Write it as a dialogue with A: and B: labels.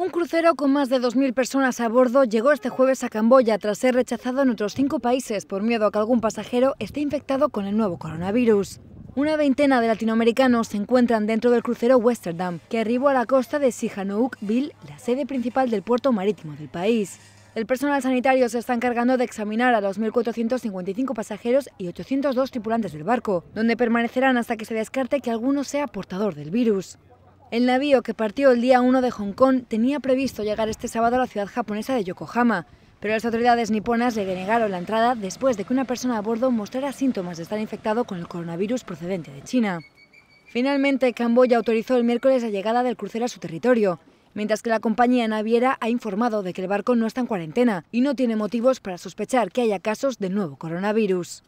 A: Un crucero con más de 2.000 personas a bordo llegó este jueves a Camboya tras ser rechazado en otros cinco países por miedo a que algún pasajero esté infectado con el nuevo coronavirus. Una veintena de latinoamericanos se encuentran dentro del crucero Westerdam, que arribó a la costa de Sihanoukville, la sede principal del puerto marítimo del país. El personal sanitario se está encargando de examinar a los pasajeros y 802 tripulantes del barco, donde permanecerán hasta que se descarte que alguno sea portador del virus. El navío que partió el día 1 de Hong Kong tenía previsto llegar este sábado a la ciudad japonesa de Yokohama, pero las autoridades niponas le denegaron la entrada después de que una persona a bordo mostrara síntomas de estar infectado con el coronavirus procedente de China. Finalmente, Camboya autorizó el miércoles la llegada del crucero a su territorio, mientras que la compañía naviera ha informado de que el barco no está en cuarentena y no tiene motivos para sospechar que haya casos de nuevo coronavirus.